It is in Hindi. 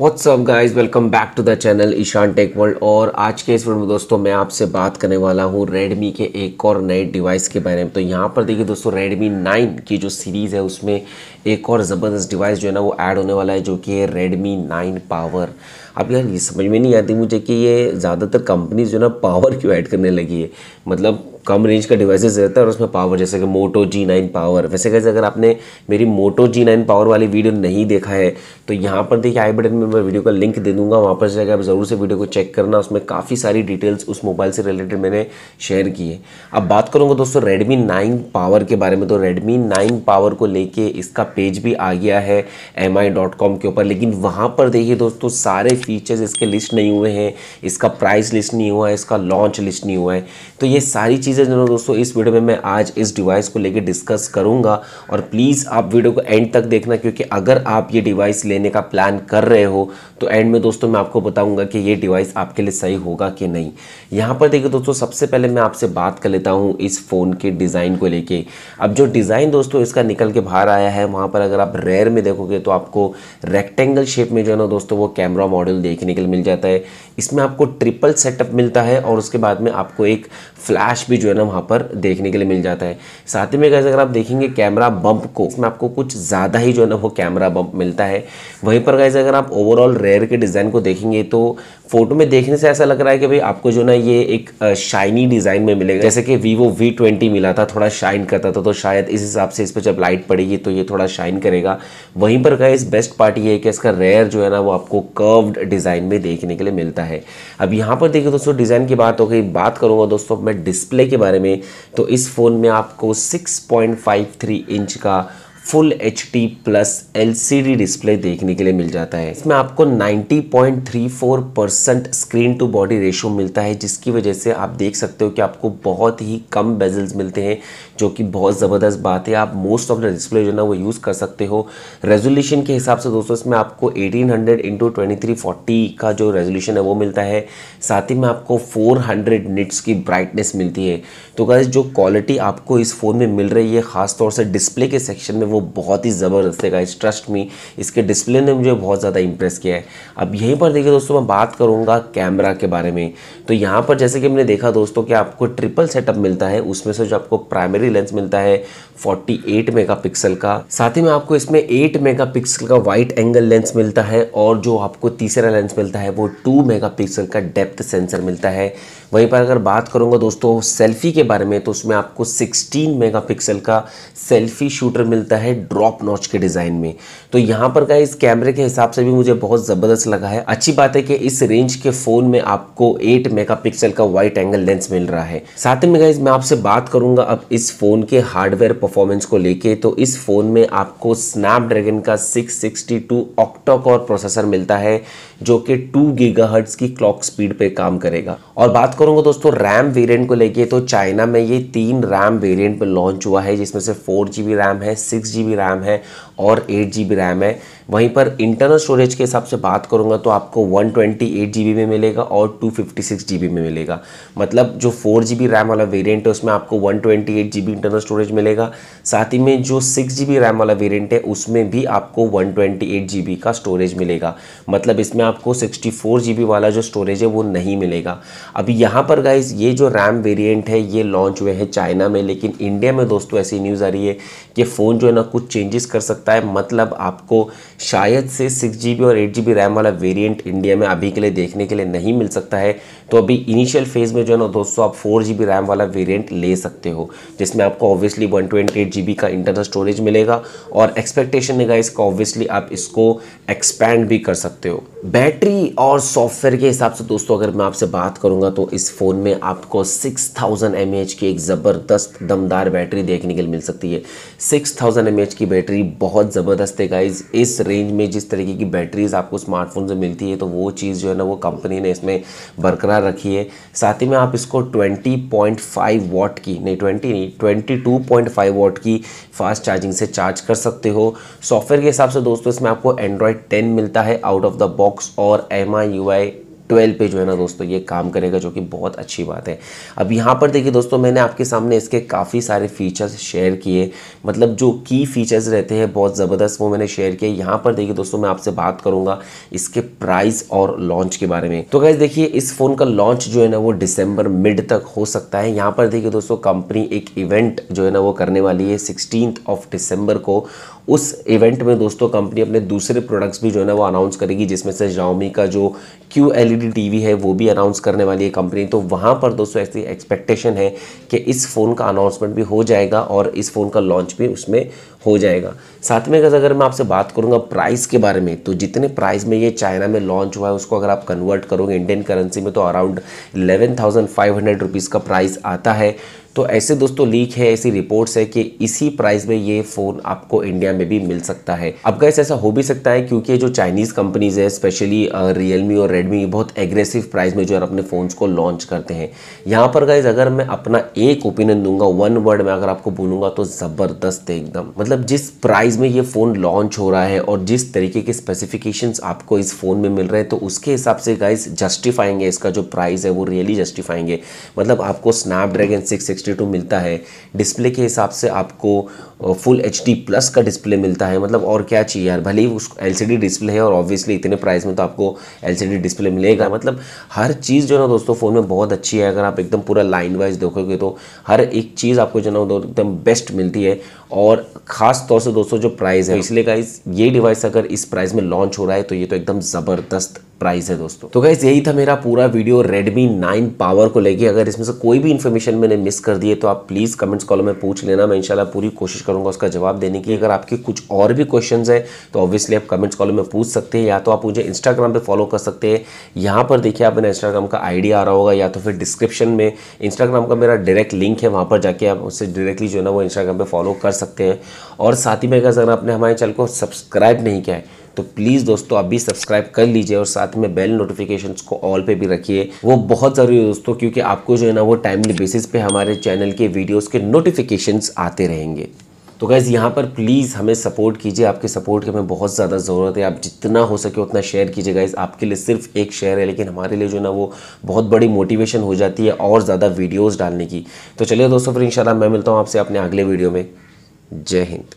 WhatsApp guys welcome back to the channel Ishan tech world और आज के इस वीडियो में दोस्तों मैं आपसे बात करने वाला हूँ रेडमी के एक और नए डिवाइस के बारे में तो यहाँ पर देखिए दोस्तों रेडमी 9 की जो सीरीज़ है उसमें एक और ज़बरदस्त डिवाइस जो है ना वो ऐड होने वाला है जो कि है रेडमी नाइन पावर अब यार ये समझ में नहीं आती मुझे कि ये ज़्यादातर कंपनीज जो ना पावर क्यों ऐड करने लगी है मतलब कम रेंज का डिवाइसेस रहता है और उसमें पावर जैसे कि मोटो जी नाइन पावर वैसे कैसे अगर आपने मेरी मोटो जी नाइन पावर वाली वीडियो नहीं देखा है तो यहाँ पर देखिए आई बटन में मैं वीडियो का लिंक दे दूंगा वहाँ पर जाकर आप ज़रूर से वीडियो को चेक करना उसमें काफ़ी सारी डिटेल्स उस मोबाइल से रिलेटेड मैंने शेयर की है अब बात करूँगा दोस्तों रेडमी नाइन पावर के बारे में तो रेडमी नाइन पावर को लेके इसका पेज भी आ गया है एम के ऊपर लेकिन वहाँ पर देखिए दोस्तों सारे फीचर्स इसके लिस्ट नहीं हुए हैं इसका प्राइस लिस्ट नहीं हुआ है इसका लॉन्च लिस्ट नहीं हुआ है तो ये सारी चीज़ें जो दोस्तों इस वीडियो में मैं आज इस डिवाइस को लेकर डिस्कस करूँगा और प्लीज़ आप वीडियो को एंड तक देखना क्योंकि अगर आप ये डिवाइस लेने का प्लान कर रहे हो तो एंड में दोस्तों मैं आपको बताऊँगा कि ये डिवाइस आपके लिए सही होगा कि नहीं यहाँ पर देखिए दोस्तों सबसे पहले मैं आपसे बात कर लेता हूँ इस फ़ोन के डिज़ाइन को लेके अब जो डिज़ाइन दोस्तों इसका निकल के बाहर आया है वहाँ पर अगर आप रेयर में देखोगे तो आपको रेक्टेंगल शेप में जो है ना दोस्तों वो कैमरा मॉडल मटेरियल देखने के लिए मिल जाता है इसमें आपको ट्रिपल सेटअप मिलता है और उसके बाद में आपको एक फ्लैश भी जो है ना वहाँ पर देखने के लिए मिल जाता है साथ ही में कैसे अगर आप देखेंगे कैमरा बम्प को इसमें आपको कुछ ज़्यादा ही जो है ना वो कैमरा बम्प मिलता है वहीं पर कैसे अगर आप ओवरऑल रेयर के डिज़ाइन को देखेंगे तो फोटो में देखने से ऐसा लग रहा है कि भाई आपको जो ना ये एक शाइनी डिज़ाइन में मिलेगा जैसे कि वीवो वी ट्वेंटी मिला था थोड़ा शाइन करता था तो शायद इस हिसाब से इस पर जब लाइट पड़ेगी तो ये थोड़ा शाइन करेगा वहीं पर का इस बेस्ट पार्ट ये है कि इसका रेयर जो है ना वो आपको कर्व्ड डिज़ाइन में देखने के लिए मिलता है अब यहाँ पर देखिए दोस्तों डिज़ाइन की बात हो गई बात करूँगा दोस्तों मैं डिस्प्ले के बारे में तो इस फ़ोन में आपको सिक्स इंच का full H D plus L display देखने के लिए मिल जाता है इसमें आपको 90.34 percent screen to body ratio मिलता है जिसकी वजह से आप देख सकते हो कि आपको बहुत ही कम बेजल्स मिलते हैं जो कि बहुत ज़बरदस्त बात है आप मोस्ट ऑफ द डिस्प्ले जो है ना वो यूज़ कर सकते हो रेजोल्यूशन के हिसाब से दोस्तों इसमें आपको 1800 हंड्रेड इंटू का जो रेजोल्यूशन है वो मिलता है साथ ही में आपको 400 हंड्रेड निट्स की ब्राइटनेस मिलती है तो गाइज़ जो क्वालिटी आपको इस फ़ोन में मिल रही है ख़ासतौर से डिस्प्ले के सेक्शन में वो बहुत ही ज़बरदस्त है गाइज ट्रस्ट मी इसके डिस्प्ले ने मुझे बहुत ज़्यादा इंप्रेस किया है अब यहीं पर देखिए दोस्तों मैं बात करूँगा कैमरा के बारे में तो यहाँ पर जैसे कि हमने देखा दोस्तों कि आपको ट्रिपल सेटअप मिलता है उसमें से जो आपको प्राइमरी प्राइमरी लेंस मिलता है 48 मेगापिक्सल का साथ ही में आपको इसमें 8 मेगापिक्सल का वाइट एंगल लेंस मिलता है और जो आपको तीसरा लेंस मिलता है वो 2 मेगापिक्सल का डेप्थ सेंसर मिलता है वहीं पर अगर बात करूंगा दोस्तों सेल्फी के बारे में तो उसमें आपको 16 मेगापिक्सल का सेल्फी शूटर मिलता है ड्रॉप नॉच के डिज़ाइन में तो यहाँ पर का इस कैमरे के हिसाब से भी मुझे बहुत ज़बरदस्त लगा है अच्छी बात है कि इस रेंज के फ़ोन में आपको एट मेगा का वाइट एंगल लेंस मिल रहा है साथ ही में गाइज मैं आपसे बात करूँगा अब इस फ़ोन के हार्डवेयर परफॉर्मेंस को लेके तो इस फ़ोन में आपको स्नैपड्रैगन का 662 ऑक्टोकोर प्रोसेसर मिलता है जो कि 2 गीगाहर्ट्ज की क्लॉक स्पीड पे काम करेगा और बात करूंगा दोस्तों रैम वेरिएंट को लेके तो चाइना में ये तीन रैम वेरिएंट पे लॉन्च हुआ है जिसमें से फोर जी रैम है सिक्स जी रैम है और एट जी रैम है वहीं पर इंटरनल स्टोरेज के हिसाब से बात करूँगा तो आपको वन ट्वेंटी में मिलेगा और टू फिफ्टी में मिलेगा मतलब जो फोर रैम वाला वेरियंट है उसमें आपको वन इंटरनल स्टोरेज मिलेगा साथ ही में जो सिक्स रैम वाला वेरियंट है उसमें भी आपको वन का स्टोरेज मिलेगा मतलब इसमें आपको सिक्सटी वाला जो स्टोरेज है वो नहीं मिलेगा अभी यहाँ पर गाइज ये जो रैम वेरियंट है ये लॉन्च हुए हैं चाइना में लेकिन इंडिया में दोस्तों ऐसी न्यूज़ आ रही है कि फ़ोन जो है ना कुछ चेंजेस कर सकता है मतलब आपको शायद से सिक्स जी और एट जी रैम वाला वेरिएंट इंडिया में अभी के लिए देखने के लिए नहीं मिल सकता है तो अभी इनिशियल फेज़ में जो है ना दोस्तों आप फोर जी रैम वाला वेरिएंट ले सकते हो जिसमें आपको obviously one twenty eight G का इंटरनल स्टोरेज मिलेगा और एक्सपेक्टेशन है इसका ऑब्वियसली आप इसको एक्सपैंड भी कर सकते हो बैटरी और सॉफ्टवेयर के हिसाब से दोस्तों अगर मैं आपसे बात करूँगा तो इस फ़ोन में आपको सिक्स थाउजेंड की एक ज़बरदस्त दमदार बैटरी देखने के लिए मिल सकती है सिक्स थाउजेंड की बैटरी बहुत ज़बरदस्त है गाइज इस रेंज में जिस तरीके की बैटरीज आपको स्मार्टफोन से मिलती है तो वो चीज़ जो है ना वो कंपनी ने इसमें बरकरार रखी है साथ ही में आप इसको 20.5 वॉट की नहीं ट्वेंटी नहीं फाइव वॉट की फास्ट चार्जिंग से चार्ज कर सकते हो सॉफ्टवेयर के हिसाब से दोस्तों इसमें आपको एंड्रॉयड टेन मिलता है आउट ऑफ द बॉक्स और एम आई ट्वेल्व पे जो है ना दोस्तों ये काम करेगा जो कि बहुत अच्छी बात है अब यहाँ पर देखिए दोस्तों मैंने आपके सामने इसके काफ़ी सारे फीचर्स शेयर किए मतलब जो की फीचर्स रहते हैं बहुत ज़बरदस्त वो मैंने शेयर किए यहाँ पर देखिए दोस्तों मैं आपसे बात करूँगा इसके प्राइस और लॉन्च के बारे में तो कैसे देखिए इस फ़ोन का लॉन्च जो है ना वो डिसम्बर मिड तक हो सकता है यहाँ पर देखिए दोस्तों कंपनी एक इवेंट जो है ना वो करने वाली है सिक्सटीन ऑफ डिसम्बर को उस इवेंट में दोस्तों कंपनी अपने दूसरे प्रोडक्ट्स भी जो है ना वो अनाउंस करेगी जिसमें से जाओमी का जो क्यू एल टीवी है वो भी अनाउंस करने वाली है कंपनी तो वहाँ पर दोस्तों ऐसी एक्सपेक्टेशन है कि इस फ़ोन का अनाउंसमेंट भी हो जाएगा और इस फ़ोन का लॉन्च भी उसमें हो जाएगा साथ में अगर मैं आपसे बात करूंगा प्राइस के बारे में तो जितने प्राइस में ये चाइना में लॉन्च हुआ है उसको अगर आप कन्वर्ट करोगे इंडियन करेंसी में तो around eleven thousand five hundred rupees का प्राइस आता है तो ऐसे दोस्तों लीक है ऐसी रिपोर्ट्स है कि इसी प्राइस में ये फ़ोन आपको इंडिया में भी मिल सकता है अब गैस ऐसा हो भी सकता है क्योंकि जो चाइनीज़ कंपनीज़ है स्पेशली रियलमी और रेडमी बहुत एग्रेसिव प्राइस में जो है अपने फ़ोन्स को लॉन्च करते हैं यहाँ पर गैस अगर मैं अपना एक ओपिनियन दूंगा वन वर्ड में अगर आपको बोलूँगा तो ज़बरदस्त है एकदम मतलब जिस प्राइस प्राइज़ में ये फ़ोन लॉन्च हो रहा है और जिस तरीके के स्पेसिफिकेशंस आपको इस फ़ोन में मिल रहे हैं तो उसके हिसाब से गाइज़ जस्टिफाएंगे इसका जो प्राइस है वो रियली जस्टिफाइंगे मतलब आपको स्नैपड्रैगन 662 मिलता है डिस्प्ले के हिसाब से आपको फुल एच प्लस का डिस्प्ले मिलता है मतलब और क्या चाहिए यार भले ही उस एल डिस्प्ले है और ऑब्वियसली इतने प्राइस में तो आपको एल डिस्प्ले मिलेगा मतलब हर चीज़ जो है ना दोस्तों फ़ोन में बहुत अच्छी है अगर आप एकदम पूरा लाइन वाइज देखोगे तो हर एक चीज़ आपको जो है ना एकदम बेस्ट मिलती है और ख़ास तौर से दोस्तों जो जो प्राइस है तो इसलिए इस ये डिवाइस अगर इस प्राइस में लॉन्च हो रहा है तो ये तो एकदम ज़बरदस्त प्राइस है दोस्तों तो गैस यही था मेरा पूरा वीडियो Redmi 9 पावर को लेके अगर इसमें से कोई भी इन्फॉर्मेशन मैंने मिस कर दी है तो आप प्लीज़ कमेंट्स कॉलम में पूछ लेना मैं इंशाल्लाह पूरी कोशिश करूंगा उसका जवाब देने की अगर आपके कुछ और भी क्वेश्चन है तो ऑब्वियसली आप कमेंट्स कॉलम में पूछ सकते हैं या तो आप मुझे इंस्टाग्राम पर फॉलो कर सकते हैं यहाँ पर देखिए आप मेरा इंस्टाग्राम का आइडिया आ रहा होगा या तो फिर डिस्क्रिप्शन में इंस्टाग्राम का मेरा डायरेक्ट लिंक है वहाँ पर जाके आप उससे डायरेक्टली जो है ना वो इंस्टाग्राम पर फॉलो कर सकते हैं और साथ ही में अगर आपने हमारे चैनल को सब्सक्राइब नहीं किया है तो प्लीज़ दोस्तों अभी सब्सक्राइब कर लीजिए और साथ में बेल नोटिफिकेशन को ऑल पे भी रखिए वो बहुत ज़रूरी है दोस्तों क्योंकि आपको जो है ना वो टाइमली बेसिस पे हमारे चैनल के वीडियोज़ के नोटिफिकेशन आते रहेंगे तो गैज़ यहाँ पर प्लीज़ हमें सपोर्ट कीजिए आपके सपोर्ट की हमें बहुत ज़्यादा ज़रूरत है आप जितना हो सके उतना शेयर कीजिए गाइज आपके लिए सिर्फ एक शेयर है लेकिन हमारे लिए जो ना वो बहुत बड़ी मोटिवेशन हो जाती है और ज़्यादा वीडियोज़ डालने की तो चलिए दोस्तों फिर इंशाल्लाह मैं मिलता हूँ आपसे अपने अगले वीडियो में जय हिंद